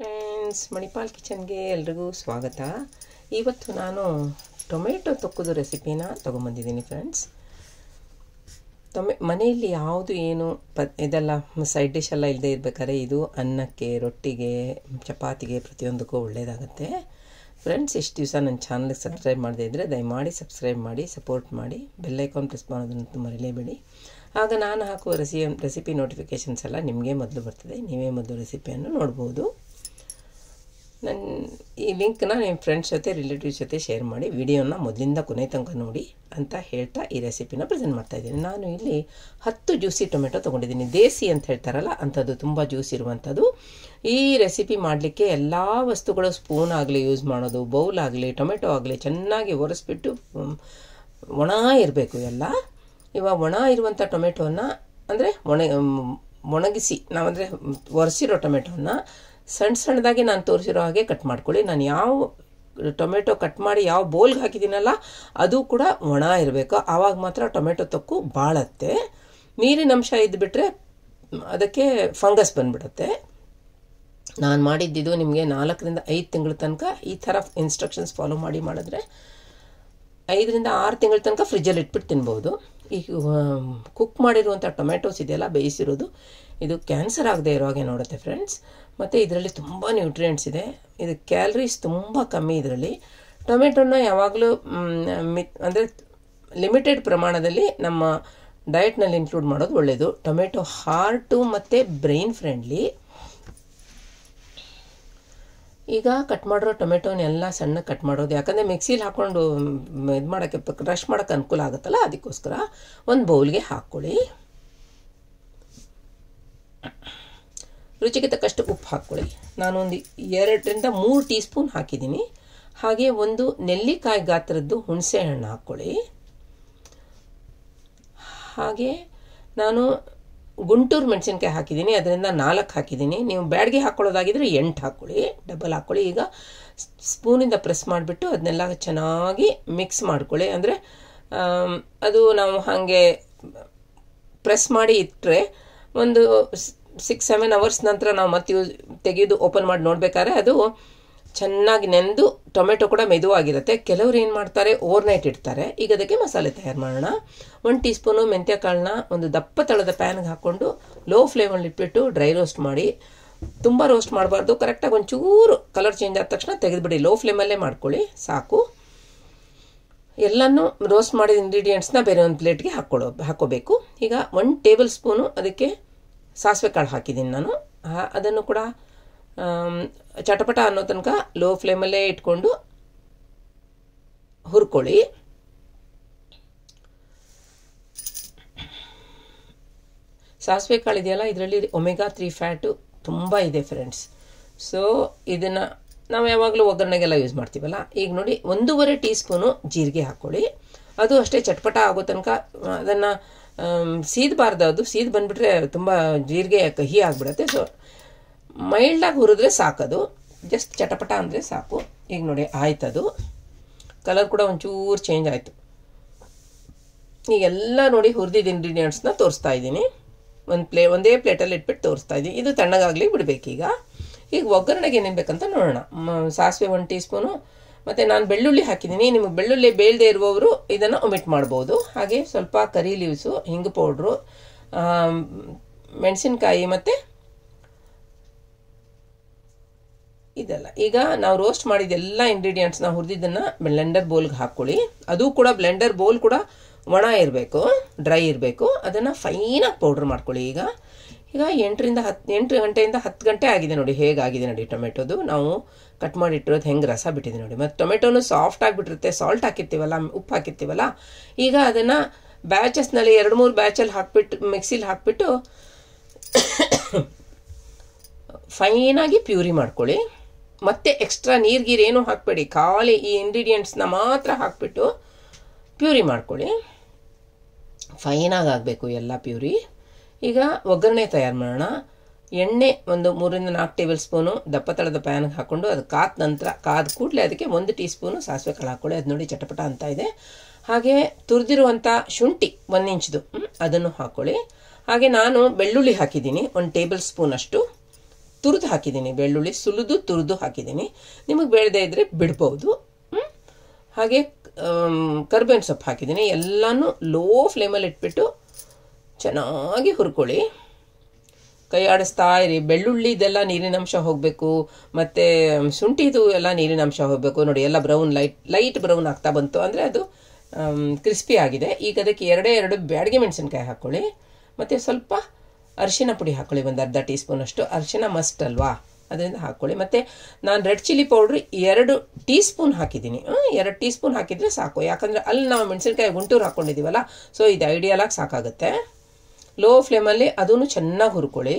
friends Manipal ಕಿಚನ್ಗೆ ಎಲ್ರಿಗೂ ಸ್ವಾಗತ ಇವತ್ತು ನಾನು ಟೊಮೆಟೊ ತೊಕ್ಕೋದು ರೆಸಿಪಿನ ತೊಗೊಂಬಂದಿದ್ದೀನಿ ಫ್ರೆಂಡ್ಸ್ ಟೊಮೆ ಮನೆಯಲ್ಲಿ ಯಾವುದು ಏನು ಪ ಇದೆಲ್ಲ ಸೈಡ್ ಡಿಶ್ ಎಲ್ಲ ಇಲ್ಲದೆ ಇರಬೇಕಾದ್ರೆ ಇದು ಅನ್ನಕ್ಕೆ ರೊಟ್ಟಿಗೆ ಚಪಾತಿಗೆ ಪ್ರತಿಯೊಂದಕ್ಕೂ ಒಳ್ಳೆಯದಾಗುತ್ತೆ ಫ್ರೆಂಡ್ಸ್ ಇಷ್ಟು ದಿವಸ ನನ್ನ ಚಾನಲ್ಗೆ ಸಬ್ಸ್ಕ್ರೈಬ್ ಮಾಡದೇ ಇದ್ದರೆ ದಯಮಾಡಿ ಸಬ್ಸ್ಕ್ರೈಬ್ ಮಾಡಿ ಸಪೋರ್ಟ್ ಮಾಡಿ ಬೆಲ್ಲೈಕಾನ್ ಪ್ರೆಸ್ ಮಾಡೋದನ್ನು ಮರಿಲೇಬೇಡಿ ಆಗ ನಾನು ಹಾಕುವ ರೆಸಿ ರೆಸಿಪಿ ನೋಟಿಫಿಕೇಶನ್ಸ್ ಎಲ್ಲ ನಿಮಗೆ ಮೊದಲು ಬರ್ತದೆ ನೀವೇ ಮೊದಲು ರೆಸಿಪಿಯನ್ನು ನೋಡ್ಬೋದು ನನ್ನ ಈ ಲಿಂಕ್ನ ನಿಮ್ಮ ಫ್ರೆಂಡ್ಸ್ ಜೊತೆ ರಿಲೇಟಿವ್ಸ್ ಜೊತೆ ಶೇರ್ ಮಾಡಿ ವಿಡಿಯೋನ ಮೊದಲಿಂದ ಕೊನೆ ತನಕ ನೋಡಿ ಅಂತ ಹೇಳ್ತಾ ಈ ರೆಸಿಪಿನ ಪ್ರೆಸೆಂಟ್ ಮಾಡ್ತಾಯಿದ್ದೀನಿ ನಾನು ಇಲ್ಲಿ ಹತ್ತು ಜ್ಯೂಸಿ ಟೊಮೆಟೊ ತೊಗೊಂಡಿದ್ದೀನಿ ದೇಸಿ ಅಂತ ಹೇಳ್ತಾರಲ್ಲ ಅಂಥದ್ದು ತುಂಬ ಜ್ಯೂಸ್ ಇರುವಂಥದ್ದು ಈ ರೆಸಿಪಿ ಮಾಡಲಿಕ್ಕೆ ಎಲ್ಲ ವಸ್ತುಗಳು ಸ್ಪೂನ್ ಆಗಲಿ ಯೂಸ್ ಮಾಡೋದು ಬೌಲ್ ಆಗಲಿ ಟೊಮೆಟೊ ಆಗಲಿ ಚೆನ್ನಾಗಿ ಒರೆಸ್ಬಿಟ್ಟು ಒಣ ಇರಬೇಕು ಎಲ್ಲ ಇವಾಗ ಒಣ ಇರುವಂಥ ಟೊಮೆಟೊನ ಅಂದರೆ ಒಣ ಒಣಗಿಸಿ ನಾವಂದರೆ ಒರೆಸಿರೋ ಟೊಮೆಟೊನ ಸಣ್ಣ ಸಣ್ಣದಾಗಿ ನಾನು ತೋರಿಸಿರೋ ಹಾಗೆ ಕಟ್ ಮಾಡ್ಕೊಳ್ಳಿ ನಾನು ಯಾವ ಟೊಮೆಟೊ ಕಟ್ ಮಾಡಿ ಯಾವ ಬೋಲ್ಗೆ ಹಾಕಿದ್ದೀನಲ್ಲ ಅದು ಕೂಡ ಒಣ ಇರಬೇಕು ಆವಾಗ ಮಾತ್ರ ಟೊಮೆಟೊ ತೊಕ್ಕು ಬಾಳತ್ತೆ ನೀರಿನ ಅಂಶ ಇದ್ದುಬಿಟ್ರೆ ಅದಕ್ಕೆ ಫಂಗಸ್ ಬಂದ್ಬಿಡುತ್ತೆ ನಾನು ಮಾಡಿದ್ದಿದ್ದು ನಿಮಗೆ ನಾಲ್ಕರಿಂದ ಐದು ತಿಂಗಳ ತನಕ ಈ ಥರ ಇನ್ಸ್ಟ್ರಕ್ಷನ್ಸ್ ಫಾಲೋ ಮಾಡಿ ಮಾಡಿದ್ರೆ ಐದರಿಂದ ಆರು ತಿಂಗಳ ತನಕ ಫ್ರಿಜ್ಜಲ್ಲಿ ಇಟ್ಬಿಟ್ಟು ತಿನ್ಬೋದು ಈ ಕುಕ್ ಮಾಡಿರುವಂಥ ಟೊಮೆಟೊಸ್ ಇದೆಯಲ್ಲ ಬೇಯಿಸಿರೋದು ಇದು ಕ್ಯಾನ್ಸರ್ ಆಗದೆ ಇರೋ ಹಾಗೆ ನೋಡುತ್ತೆ ಫ್ರೆಂಡ್ಸ್ ಮತ್ತು ಇದರಲ್ಲಿ ತುಂಬ ನ್ಯೂಟ್ರಿಯೆಂಟ್ಸ್ ಇದೆ ಇದು ಕ್ಯಾಲರೀಸ್ ತುಂಬ ಕಮ್ಮಿ ಇದರಲ್ಲಿ ಟೊಮೆಟೊನ ಯಾವಾಗಲೂ ಮಿ ಅಂದರೆ ಲಿಮಿಟೆಡ್ ಪ್ರಮಾಣದಲ್ಲಿ ನಮ್ಮ ಡಯಟ್ನಲ್ಲಿ ಇನ್ಕ್ಲೂಡ್ ಮಾಡೋದು ಒಳ್ಳೆಯದು ಟೊಮೆಟೊ ಹಾರ್ಟು ಮತ್ತು ಬ್ರೈನ್ ಫ್ರೆಂಡ್ಲಿ ಈಗ ಕಟ್ ಮಾಡಿರೋ ಟೊಮೆಟೊನೆಲ್ಲ ಸಣ್ಣ ಕಟ್ ಮಾಡೋದು ಯಾಕಂದರೆ ಮಿಕ್ಸಿಲಿ ಹಾಕ್ಕೊಂಡು ಇದು ಮಾಡೋಕ್ಕೆ ರಶ್ ಮಾಡೋಕ್ಕೆ ಅನುಕೂಲ ಆಗುತ್ತಲ್ಲ ಅದಕ್ಕೋಸ್ಕರ ಒಂದು ಬೌಲ್ಗೆ ಹಾಕ್ಕೊಳ್ಳಿ ರುಚಿಗೆ ತಕ್ಕಷ್ಟು ಉಪ್ಪು ಹಾಕ್ಕೊಳ್ಳಿ ಒಂದು ಎರಡರಿಂದ ಮೂರು ಟೀ ಸ್ಪೂನ್ ಹಾಕಿದ್ದೀನಿ ಹಾಗೆ ಒಂದು ನೆಲ್ಲಿಕಾಯಿ ಗಾತ್ರದ್ದು ಹುಣಸೆ ಹಣ್ಣು ಹಾಕ್ಕೊಳ್ಳಿ ಹಾಗೆ ನಾನು ಗುಂಟೂರು ಮೆಣಸಿನ್ಕಾಯಿ ಹಾಕಿದ್ದೀನಿ ಅದರಿಂದ ನಾಲ್ಕು ಹಾಕಿದ್ದೀನಿ ನೀವು ಬ್ಯಾಡ್ಗೆ ಹಾಕ್ಕೊಳ್ಳೋದಾಗಿದ್ದರೆ ಎಂಟು ಹಾಕ್ಕೊಳ್ಳಿ ಡಬಲ್ ಹಾಕ್ಕೊಳ್ಳಿ ಈಗ ಸ್ಪೂನಿಂದ ಪ್ರೆಸ್ ಮಾಡಿಬಿಟ್ಟು ಅದನ್ನೆಲ್ಲ ಚೆನ್ನಾಗಿ ಮಿಕ್ಸ್ ಮಾಡ್ಕೊಳ್ಳಿ ಅಂದರೆ ಅದು ನಾವು ಹಾಗೆ ಪ್ರೆಸ್ ಮಾಡಿ ಇಟ್ಟರೆ ಒಂದು ಸಿಕ್ಸ್ ಸೆವೆನ್ ಅವರ್ಸ್ ನಂತರ ನಾವು ಮತ್ತೆ ಯೂಸ್ ತೆಗೆದು ಓಪನ್ ಮಾಡಿ ನೋಡಬೇಕಾದ್ರೆ ಅದು ಚೆನ್ನಾಗಿ ನೆಂದು ಟೊಮೆಟೊ ಕೂಡ ಮೆದುವಾಗಿರುತ್ತೆ ಕೆಲವರು ಏನು ಮಾಡ್ತಾರೆ ಓವರ್ನೈಟ್ ಇಡ್ತಾರೆ ಈಗ ಅದಕ್ಕೆ ಮಸಾಲೆ ತಯಾರು ಮಾಡೋಣ ಒಂದು ಟೀ ಸ್ಪೂನು ಮೆಂತ್ಯ ಕಾಳನ್ನ ಒಂದು ದಪ್ಪ ತಳದ ಪ್ಯಾನ್ಗೆ ಹಾಕ್ಕೊಂಡು ಲೋ ಫ್ಲೇಮಲ್ಲಿ ಇಟ್ಬಿಟ್ಟು ಡ್ರೈ ರೋಸ್ಟ್ ಮಾಡಿ ತುಂಬ ರೋಸ್ಟ್ ಮಾಡಬಾರ್ದು ಕರೆಕ್ಟಾಗಿ ಒಂಚೂರು ಕಲರ್ ಚೇಂಜ್ ಆದ ತಕ್ಷಣ ತೆಗೆದುಬಿಡಿ ಲೋ ಫ್ಲೇಮಲ್ಲೇ ಮಾಡ್ಕೊಳ್ಳಿ ಸಾಕು ಎಲ್ಲನೂ ರೋಸ್ಟ್ ಮಾಡಿದ ಇಂಗ್ರೀಡಿಯೆಂಟ್ಸ್ನ ಬೇರೆ ಒಂದು ಪ್ಲೇಟ್ಗೆ ಹಾಕ್ಕೊಳ್ಳೋ ಹಾಕೋಬೇಕು ಈಗ ಒಂದು ಟೇಬಲ್ ಸ್ಪೂನು ಅದಕ್ಕೆ ಸಾಸಿವೆ ಕಾಳು ಹಾಕಿದ್ದೀನಿ ನಾನು ಅದನ್ನು ಕೂಡ ಚಟಪಟ ಅನ್ನೋ ತನಕ ಲೋ ಫ್ಲೇಮಲ್ಲೇ ಇಟ್ಕೊಂಡು ಹುರ್ಕೊಳ್ಳಿ ಸಾಸಿವೆ ಕಾಳು ಇದೆಯಲ್ಲ ಇದರಲ್ಲಿ ಒಮೆಗಾ ತ್ರೀ ಫ್ಯಾಟು ತುಂಬ ಇದೆ ಫ್ರೆಂಡ್ಸ್ ಸೊ ಇದನ್ನು ನಾವು ಯಾವಾಗಲೂ ಒಗ್ಗರಣೆಗೆಲ್ಲ ಯೂಸ್ ಮಾಡ್ತೀವಲ್ಲ ಈಗ ನೋಡಿ ಒಂದೂವರೆ ಟೀ ಸ್ಪೂನು ಜೀರಿಗೆ ಹಾಕ್ಕೊಳ್ಳಿ ಅದು ಅಷ್ಟೇ ಚಟ್ಪಟ ಆಗೋ ತನಕ ಅದನ್ನು ಸೀದಬಾರ್ದು ಅದು ಸೀದ್ ಬಂದ್ಬಿಟ್ರೆ ತುಂಬ ಜೀರಿಗೆ ಕಹಿ ಆಗ್ಬಿಡತ್ತೆ ಸೊ ಮೈಲ್ಡಾಗಿ ಹುರಿದ್ರೆ ಸಾಕದು ಜಸ್ಟ್ ಚಟಪಟ ಅಂದರೆ ಸಾಕು ಈಗ ನೋಡಿ ಆಯ್ತದು ಕಲರ್ ಕೂಡ ಒಂಚೂರು ಚೇಂಜ್ ಆಯಿತು ಈಗೆಲ್ಲ ನೋಡಿ ಹುರಿದಿದ್ದ ಇಂಗ್ರೀಡಿಯೆಂಟ್ಸ್ನ ತೋರಿಸ್ತಾ ಇದ್ದೀನಿ ಒಂದು ಪ್ಲೇ ಒಂದೇ ಪ್ಲೇಟಲ್ಲಿ ಇಟ್ಬಿಟ್ಟು ತೋರಿಸ್ತಾ ಇದ್ದೀನಿ ಇದು ತಣ್ಣಗಾಗಲಿ ಬಿಡಬೇಕೀಗ ಈಗ ಒಗ್ಗರಣೆಗೆ ಏನೇನು ಬೇಕಂತ ನೋಡೋಣ ಸಾಸಿವೆ ಒಂದು ಟೀ ಸ್ಪೂನು ಮತ್ತೆ ನಾನು ಬೆಳ್ಳುಳ್ಳಿ ಹಾಕಿದ್ದೀನಿ ನಿಮಗೆ ಬೆಳ್ಳುಳ್ಳಿ ಬೇಳ್ದೇ ಇರುವವರು ಇದನ್ನು ಒಮಿಟ್ ಮಾಡ್ಬೋದು ಹಾಗೆ ಸ್ವಲ್ಪ ಕರಿ ಲೀವ್ಸು ಹಿಂಗು ಪೌಡ್ರು ಮೆಣಸಿನ್ಕಾಯಿ ಮತ್ತು ಇದೆಲ್ಲ ಈಗ ನಾವು ರೋಸ್ಟ್ ಮಾಡಿದ ಎಲ್ಲ ಇಂಗ್ರೀಡಿಯೆಂಟ್ಸ್ನ ಹುರಿದಿದ್ದನ್ನು ಬ್ಲೆಂಡರ್ ಬೋಲ್ಗೆ ಹಾಕ್ಕೊಳ್ಳಿ ಅದು ಕೂಡ ಬ್ಲೆಂಡರ್ ಬೋಲ್ ಕೂಡ ಒಣ ಇರಬೇಕು ಡ್ರೈ ಇರಬೇಕು ಅದನ್ನು ಫೈನಾಗಿ ಪೌಡ್ರ್ ಮಾಡ್ಕೊಳ್ಳಿ ಈಗ ಈಗ ಎಂಟರಿಂದ ಹತ್ತು ಎಂಟು ಗಂಟೆಯಿಂದ ಹತ್ತು ಗಂಟೆ ಆಗಿದೆ ನೋಡಿ ಹೇಗಾಗಿದೆ ನೋಡಿ ಟೊಮೆಟೊದು ನಾವು ಕಟ್ ಮಾಡಿಟ್ಟಿರೋದು ಹೆಂಗೆ ರಸ ಬಿಟ್ಟಿದೆ ನೋಡಿ ಮತ್ತು ಟೊಮೆಟೊನು ಸಾಫ್ಟ್ ಆಗಿಬಿಟ್ಟಿರುತ್ತೆ ಸಾಲ್ಟ್ ಹಾಕಿರ್ತೀವಲ್ಲ ಉಪ್ಪು ಹಾಕಿರ್ತೀವಲ್ಲ ಈಗ ಅದನ್ನು ಬ್ಯಾಚಸ್ನಲ್ಲಿ ಎರಡು ಮೂರು ಬ್ಯಾಚಲ್ಲಿ ಹಾಕಿಬಿಟ್ಟು ಮಿಕ್ಸಿಲಿ ಹಾಕ್ಬಿಟ್ಟು ಫೈನಾಗಿ ಪ್ಯೂರಿ ಮಾಡ್ಕೊಳ್ಳಿ ಮತ್ತೆ ಎಕ್ಸ್ಟ್ರಾ ನೀರು ಗೀರು ಏನೂ ಹಾಕಬೇಡಿ ಖಾಲಿ ಈ ಇಂಗ್ರೀಡಿಯೆಂಟ್ಸ್ನ ಮಾತ್ರ ಹಾಕ್ಬಿಟ್ಟು ಪ್ಯೂರಿ ಮಾಡ್ಕೊಳ್ಳಿ ಫೈನಾಗಿ ಆಗಬೇಕು ಎಲ್ಲ ಪ್ಯೂರಿ ಈಗ ಒಗ್ಗರಣೆ ತಯಾರು ಮಾಡೋಣ ಎಣ್ಣೆ ಒಂದು ಮೂರರಿಂದ ನಾಲ್ಕು ಟೇಬಲ್ ಸ್ಪೂನು ದಪ್ಪ ತಳದ ಪ್ಯಾನ್ಗೆ ಹಾಕ್ಕೊಂಡು ಅದು ಕಾದ ನಂತರ ಕಾದ ಕೂಡಲೇ ಅದಕ್ಕೆ ಒಂದು ಟೀ ಸ್ಪೂನು ಸಾಸಿವೆ ಕಾಳು ಹಾಕ್ಕೊಳ್ಳಿ ಅದು ನೋಡಿ ಚಟಪಟ ಅಂತ ಇದೆ ಹಾಗೆ ತುರಿದಿರುವಂಥ ಶುಂಠಿ ಒಂದು ಇಂಚ್ದು ಅದನ್ನು ಹಾಕ್ಕೊಳ್ಳಿ ಹಾಗೆ ನಾನು ಬೆಳ್ಳುಳ್ಳಿ ಹಾಕಿದ್ದೀನಿ ಒಂದು ಟೇಬಲ್ ಸ್ಪೂನಷ್ಟು ತುರಿದು ಹಾಕಿದ್ದೀನಿ ಬೆಳ್ಳುಳ್ಳಿ ಸುಲಿದು ತುರಿದು ಹಾಕಿದ್ದೀನಿ ನಿಮಗೆ ಬೆಳೆದೇ ಇದ್ದರೆ ಬಿಡ್ಬೋದು ಹಾಗೆ ಕರ್ಬೇವಿನ ಸೊಪ್ಪು ಹಾಕಿದ್ದೀನಿ ಎಲ್ಲನೂ ಲೋ ಫ್ಲೇಮಲ್ಲಿ ಇಟ್ಬಿಟ್ಟು ಚೆನ್ನಾಗಿ ಹುರ್ಕೊಳ್ಳಿ ಕೈ ಆಡಿಸ್ತಾ ಇರಿ ಬೆಳ್ಳುಳ್ಳಿ ಇದೆಲ್ಲ ನೀರಿನಂಶ ಹೋಗಬೇಕು ಮತ್ತು ಶುಂಠಿದು ಎಲ್ಲ ನೀರಿನ ಅಂಶ ಹೋಗಬೇಕು ನೋಡಿ ಎಲ್ಲ ಬ್ರೌನ್ ಲೈಟ್ ಲೈಟ್ ಬ್ರೌನ್ ಆಗ್ತಾ ಬಂತು ಅಂದರೆ ಅದು ಕ್ರಿಸ್ಪಿ ಆಗಿದೆ ಈಗ ಅದಕ್ಕೆ ಎರಡೇ ಎರಡು ಬ್ಯಾಡಿಗೆ ಮೆಣಸಿನ್ಕಾಯಿ ಹಾಕ್ಕೊಳ್ಳಿ ಮತ್ತು ಸ್ವಲ್ಪ ಅರಿಶಿನ ಪುಡಿ ಹಾಕ್ಕೊಳ್ಳಿ ಒಂದು ಅರ್ಧ ಟೀ ಸ್ಪೂನಷ್ಟು ಅರಿಶಿನ ಮಸ್ಟ್ ಅಲ್ವಾ ಅದರಿಂದ ಹಾಕ್ಕೊಳ್ಳಿ ಮತ್ತು ನಾನು ರೆಡ್ ಚಿಲ್ಲಿ ಪೌಡ್ರ್ ಎರಡು ಟೀ ಸ್ಪೂನ್ ಹಾಕಿದ್ದೀನಿ ಎರಡು ಟೀ ಸ್ಪೂನ್ ಹಾಕಿದರೆ ಸಾಕು ಯಾಕಂದರೆ ಅಲ್ಲಿ ನಾವು ಮೆಣಸಿನ್ಕಾಯಿ ಗುಂಟೂರು ಹಾಕ್ಕೊಂಡಿದ್ದೀವಲ್ಲ ಸೊ ಇದು ಐಡಿಯಲಾಗಿ ಸಾಕಾಗುತ್ತೆ ಲೋ ಫ್ಲೇಮಲ್ಲಿ ಅದನ್ನು ಚೆನ್ನಾಗಿ ಹುರ್ಕೊಳ್ಳಿ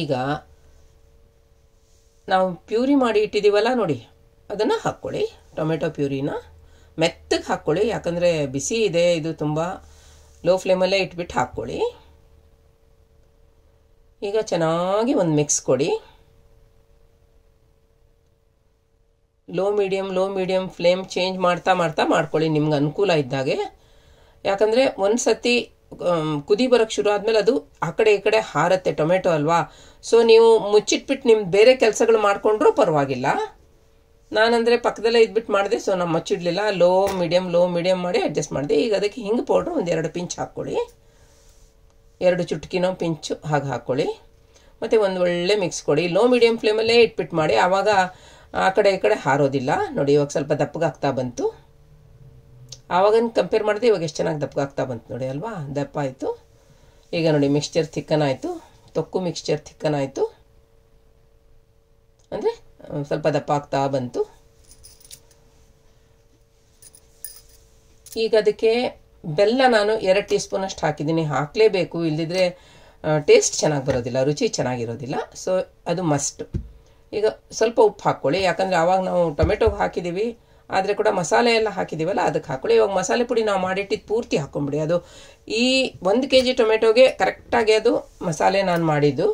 ಈಗ ನಾವು ಪ್ಯೂರಿ ಮಾಡಿ ಇಟ್ಟಿದ್ದೀವಲ್ಲ ನೋಡಿ ಅದನ್ನು ಹಾಕ್ಕೊಳ್ಳಿ ಟೊಮೆಟೊ ಪ್ಯೂರಿನ ಮೆತ್ತಗೆ ಹಾಕ್ಕೊಳ್ಳಿ ಯಾಕಂದರೆ ಬಿಸಿ ಇದೆ ಇದು ತುಂಬ ಲೋ ಫ್ಲೇಮಲ್ಲೇ ಇಟ್ಬಿಟ್ಟು ಹಾಕ್ಕೊಳ್ಳಿ ಈಗ ಚೆನ್ನಾಗಿ ಒಂದು ಮಿಕ್ಸ್ ಕೊಡಿ low medium low medium flame change ಮಾಡ್ತಾ ಮಾಡ್ತಾ ಮಾಡ್ಕೊಳ್ಳಿ ನಿಮ್ಗೆ ಅನುಕೂಲ ಇದ್ದಾಗೆ ಯಾಕಂದರೆ ಒಂದು ಸತಿ ಕುದಿ ಬರೋಕ್ಕೆ ಶುರು ಆದಮೇಲೆ ಅದು ಆ ಕಡೆ ಈ ಕಡೆ ಹಾರತ್ತೆ ಟೊಮೆಟೊ ಅಲ್ವಾ ಸೊ ನೀವು ಮುಚ್ಚಿಟ್ಬಿಟ್ಟು ನಿಮ್ಮ ಬೇರೆ ಕೆಲಸಗಳು ಮಾಡಿಕೊಂಡ್ರೂ ಪರವಾಗಿಲ್ಲ ನಾನಂದರೆ ಪಕ್ಕದಲ್ಲೇ ಇದ್ಬಿಟ್ಟು ಮಾಡಿದೆ ಸೊ ನಾನು ಮುಚ್ಚಿಡ್ಲಿಲ್ಲ ಲೋ ಮೀಡಿಯಮ್ ಲೋ ಮೀಡಿಯಂ ಮಾಡಿ ಅಡ್ಜಸ್ಟ್ ಮಾಡಿದೆ ಈಗ ಅದಕ್ಕೆ ಹಿಂಗೆ ಪೌಡ್ರ್ ಒಂದು ಎರಡು ಪಿಂಚ್ ಹಾಕ್ಕೊಳ್ಳಿ ಎರಡು ಚುಟ್ಕಿನೋ ಪಿಂಚು ಹಾಗೆ ಹಾಕ್ಕೊಳ್ಳಿ ಮತ್ತು ಒಂದು ಒಳ್ಳೆ ಮಿಕ್ಸ್ ಕೊಡಿ ಲೋ ಮೀಡಿಯಮ್ ಫ್ಲೇಮಲ್ಲೇ ಇಟ್ಬಿಟ್ಟು ಮಾಡಿ ಆವಾಗ ಆ ಕಡೆ ಈ ಕಡೆ ಹಾರೋದಿಲ್ಲ ನೋಡಿ ಇವಾಗ ಸ್ವಲ್ಪ ದಪ್ಪಗಾಗ್ತಾ ಬಂತು ಆವಾಗನ್ನು ಕಂಪೇರ್ ಮಾಡಿದೆ ಇವಾಗ ಎಷ್ಟು ಚೆನ್ನಾಗಿ ದಪ್ಪ ಬಂತು ನೋಡಿ ಅಲ್ವಾ ದಪ್ಪ ಆಯಿತು ಈಗ ನೋಡಿ ಮಿಕ್ಸ್ಚರ್ ತಿಕ್ಕನಾಯಿತು ತೊಕ್ಕು ಮಿಕ್ಸ್ಚರ್ ತಿಕ್ಕನಾಯಿತು ಅಂದರೆ ಸ್ವಲ್ಪ ದಪ್ಪ ಆಗ್ತಾ ಬಂತು ಈಗ ಅದಕ್ಕೆ ಬೆಲ್ಲ ನಾನು ಎರಡು ಟೀ ಸ್ಪೂನ್ ಅಷ್ಟು ಹಾಕಿದ್ದೀನಿ ಹಾಕಲೇಬೇಕು ಇಲ್ಲದಿದ್ರೆ ಟೇಸ್ಟ್ ಚೆನ್ನಾಗಿ ಬರೋದಿಲ್ಲ ರುಚಿ ಚೆನ್ನಾಗಿರೋದಿಲ್ಲ ಸೊ ಅದು ಮಸ್ಟ್ ಈಗ ಸ್ವಲ್ಪ ಉಪ್ಪು ಹಾಕ್ಕೊಳ್ಳಿ ಯಾಕಂದರೆ ಆವಾಗ ನಾವು ಟೊಮೆಟೊ ಹಾಕಿದ್ದೀವಿ ಆದರೆ ಕೂಡ ಮಸಾಲೆ ಎಲ್ಲ ಹಾಕಿದ್ದೀವಲ್ಲ ಅದಕ್ಕೆ ಹಾಕೊಳ್ಳಿ ಇವಾಗ ಮಸಾಲೆ ಪುಡಿ ನಾವು ಮಾಡಿಟ್ಟಿದ್ದು ಪೂರ್ತಿ ಹಾಕ್ಕೊಂಬಿಡಿ ಅದು ಈ ಒಂದು ಕೆ ಜಿ ಟೊಮೆಟೊಗೆ ಕರೆಕ್ಟಾಗಿ ಅದು ಮಸಾಲೆ ನಾನು ಮಾಡಿದ್ದು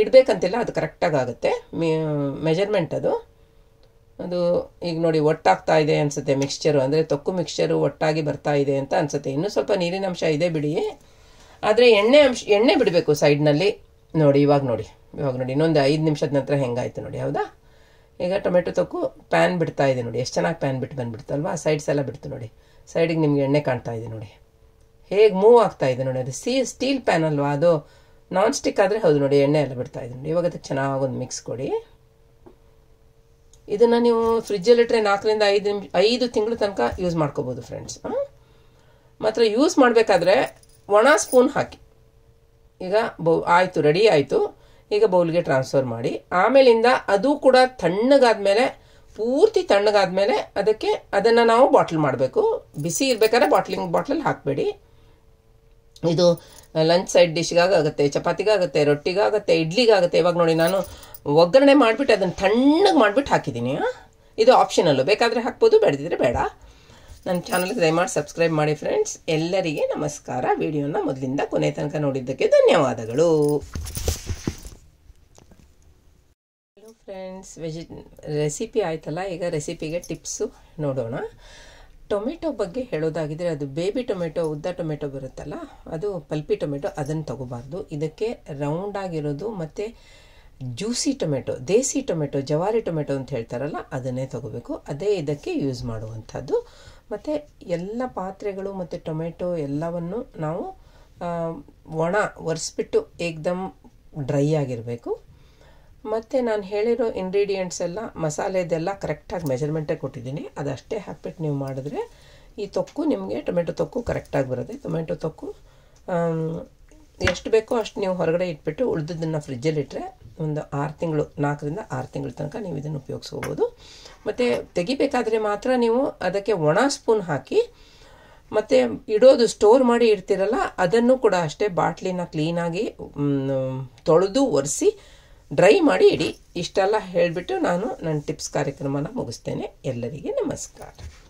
ಇಡಬೇಕಂತಿಲ್ಲ ಅದು ಕರೆಕ್ಟಾಗಿ ಆಗುತ್ತೆ ಮೆಜರ್ಮೆಂಟ್ ಅದು ಅದು ಈಗ ನೋಡಿ ಒಟ್ಟಾಗ್ತಾ ಇದೆ ಅನಿಸುತ್ತೆ ಮಿಕ್ಸ್ಚರು ಅಂದರೆ ತೊಕ್ಕು ಮಿಕ್ಸ್ಚರು ಒಟ್ಟಾಗಿ ಬರ್ತಾ ಇದೆ ಅಂತ ಅನಿಸುತ್ತೆ ಇನ್ನೂ ಸ್ವಲ್ಪ ನೀರಿನ ಅಂಶ ಇದೆ ಬಿಡಿ ಆದರೆ ಎಣ್ಣೆ ಅಂಶ ಎಣ್ಣೆ ಬಿಡಬೇಕು ಸೈಡ್ನಲ್ಲಿ ನೋಡಿ ಇವಾಗ ನೋಡಿ ಇವಾಗ ನೋಡಿ ಇನ್ನೊಂದು ಐದು ನಿಮಿಷದ ನಂತರ ಹೆಂಗಾಯ್ತು ನೋಡಿ ಹೌದಾ ಈಗ ಟೊಮೆಟೊ ತೊಕ್ಕು ಪ್ಯಾನ್ ಬಿಡ್ತಾ ಇದೆ ನೋಡಿ ಎಷ್ಟು ಚೆನ್ನಾಗಿ ಪ್ಯಾನ್ ಬಿಟ್ಟು ಬಂದುಬಿಡ್ತಲ್ವ ಸೈಡ್ಸ್ ಎಲ್ಲ ಬಿಡ್ತು ನೋಡಿ ಸೈಡಿಗೆ ನಿಮಗೆ ಎಣ್ಣೆ ಕಾಣ್ತಾ ಇದೆ ನೋಡಿ ಹೇಗೆ ಮೂವ್ ಆಗ್ತಾ ಇದೆ ನೋಡಿ ಅದು ಸೀ ಸ್ಟೀಲ್ ಪ್ಯಾನ್ ಅಲ್ವಾ ಅದು ನಾನ್ ಸ್ಟಿಕ್ ಆದರೆ ಹೌದು ನೋಡಿ ಎಣ್ಣೆ ಎಲ್ಲ ಬಿಡ್ತಾ ಇದೆ ನೋಡಿ ಇವಾಗ ಅದಕ್ಕೆ ಚೆನ್ನಾಗಿ ಒಂದು ಮಿಕ್ಸ್ ಕೊಡಿ ಇದನ್ನು ನೀವು ಫ್ರಿಜ್ಜಲ್ಲಿ ನಾಲ್ಕರಿಂದ ಐದು ನಿಮಿಷ ಐದು ತಿಂಗಳು ತನಕ ಯೂಸ್ ಮಾಡ್ಕೋಬೋದು ಫ್ರೆಂಡ್ಸ್ ಮಾತ್ರ ಯೂಸ್ ಮಾಡಬೇಕಾದ್ರೆ ಒಣ ಸ್ಪೂನ್ ಹಾಕಿ ಈಗ ಬೌ ಆಯಿತು ರೆಡಿ ಆಯಿತು ಈಗ ಬೌಲ್ಗೆ ಟ್ರಾನ್ಸ್ಫರ್ ಮಾಡಿ ಆಮೇಲಿಂದ ಅದು ಕೂಡ ತಣ್ಣಗಾದ್ಮೇಲೆ ಪೂರ್ತಿ ತಣ್ಣಗಾದ್ಮೇಲೆ ಅದಕ್ಕೆ ಅದನ್ನು ನಾವು ಬಾಟ್ಲ್ ಮಾಡಬೇಕು ಬಿಸಿ ಇರಬೇಕಾದ್ರೆ ಬಾಟ್ಲಿಂಗ್ ಬಾಟ್ಲಲ್ಲಿ ಹಾಕಬೇಡಿ ಇದು ಲಂಚ್ ಸೈಡ್ ಡಿಶ್ಗಾಗುತ್ತೆ ಚಪಾತಿಗಾಗುತ್ತೆ ರೊಟ್ಟಿಗಾಗುತ್ತೆ ಇಡ್ಲಿಗಾಗುತ್ತೆ ಇವಾಗ ನೋಡಿ ನಾನು ಒಗ್ಗರಣೆ ಮಾಡಿಬಿಟ್ಟು ಅದನ್ನು ತಣ್ಣಗೆ ಮಾಡಿಬಿಟ್ಟು ಹಾಕಿದ್ದೀನಿ ಇದು ಆಪ್ಷನಲ್ಲು ಬೇಕಾದರೆ ಹಾಕ್ಬೋದು ಬೇಡದಿದ್ರೆ ಬೇಡ ನನ್ನ ಚಾನಲ್ಗೆ ದಯಮಾಡಿ ಸಬ್ಸ್ಕ್ರೈಬ್ ಮಾಡಿ ಫ್ರೆಂಡ್ಸ್ ಎಲ್ಲರಿಗೆ ನಮಸ್ಕಾರ ವಿಡಿಯೋನ ಮೊದಲಿಂದ ಕೊನೆ ತನಕ ನೋಡಿದ್ದಕ್ಕೆ ಧನ್ಯವಾದಗಳು ಫ್ರೆಂಡ್ಸ್ ವೆಜಿ ರೆಸಿಪಿ ಆಯ್ತಲ್ಲ ಈಗ ರೆಸಿಪಿಗೆ ಟಿಪ್ಸು ನೋಡೋಣ ಟೊಮೆಟೊ ಬಗ್ಗೆ ಹೇಳೋದಾಗಿದ್ರೆ ಅದು ಬೇಬಿ ಟೊಮೆಟೊ ಉದ್ದ ಟೊಮೆಟೊ ಬರುತ್ತಲ್ಲ ಅದು ಪಲ್ಪಿ ಟೊಮೆಟೊ ಅದನ್ನು ತಗೋಬಾರ್ದು ಇದಕ್ಕೆ ಆಗಿರೋದು ಮತ್ತು ಜ್ಯೂಸಿ ಟೊಮೆಟೊ ದೇಸಿ ಟೊಮೆಟೊ ಜವಾರಿ ಟೊಮೆಟೊ ಅಂತ ಹೇಳ್ತಾರಲ್ಲ ಅದನ್ನೇ ತಗೋಬೇಕು ಅದೇ ಇದಕ್ಕೆ ಯೂಸ್ ಮಾಡುವಂಥದ್ದು ಮತ್ತು ಎಲ್ಲ ಪಾತ್ರೆಗಳು ಮತ್ತು ಟೊಮೆಟೊ ಎಲ್ಲವನ್ನು ನಾವು ಒಣ ಒರೆಸ್ಬಿಟ್ಟು ಏಕ್ದಮ್ ಡ್ರೈ ಆಗಿರಬೇಕು ಮತ್ತು ನಾನು ಹೇಳಿರೋ ಇಂಗ್ರೀಡಿಯೆಂಟ್ಸ್ ಎಲ್ಲ ಮಸಾಲೆದೆಲ್ಲ ಕರೆಕ್ಟಾಗಿ ಮೆಜರ್ಮೆಂಟೇ ಕೊಟ್ಟಿದ್ದೀನಿ ಅದಷ್ಟೇ ಹಾಕಿಬಿಟ್ಟು ನೀವು ಮಾಡಿದ್ರೆ ಈ ತೊಕ್ಕು ನಿಮಗೆ ಟೊಮೆಟೊ ತೊಕ್ಕು ಕರೆಕ್ಟಾಗಿ ಬರುತ್ತೆ ಟೊಮೆಟೊ ತೊಕ್ಕು ಎಷ್ಟು ಬೇಕೋ ಅಷ್ಟು ನೀವು ಹೊರಗಡೆ ಇಟ್ಬಿಟ್ಟು ಫ್ರಿಜ್ಜಲ್ಲಿ ಫ್ರಿಜ್ಜಲ್ಲಿಟ್ಟರೆ ಒಂದು ಆರು ತಿಂಗಳು ನಾಲ್ಕರಿಂದ ಆರು ತಿಂಗಳ ತನಕ ನೀವು ಇದನ್ನು ಉಪಯೋಗಿಸ್ಕೋಬೋದು ಮತ್ತು ತೆಗಿಬೇಕಾದ್ರೆ ಮಾತ್ರ ನೀವು ಅದಕ್ಕೆ ಒಣ ಸ್ಪೂನ್ ಹಾಕಿ ಮತ್ತು ಇಡೋದು ಸ್ಟೋರ್ ಮಾಡಿ ಇಡ್ತಿರಲ್ಲ ಅದನ್ನು ಕೂಡ ಅಷ್ಟೇ ಬಾಟ್ಲಿನ ಕ್ಲೀನಾಗಿ ತೊಳೆದು ಒರೆಸಿ ಡ್ರೈ ಮಾಡಿ ಇಡಿ ಇಷ್ಟೆಲ್ಲ ಹೇಳಿಬಿಟ್ಟು ನಾನು ನನ್ನ ಟಿಪ್ಸ್ ಕಾರ್ಯಕ್ರಮನ ಮುಗಿಸ್ತೇನೆ ಎಲ್ಲರಿಗೆ ನಮಸ್ಕಾರ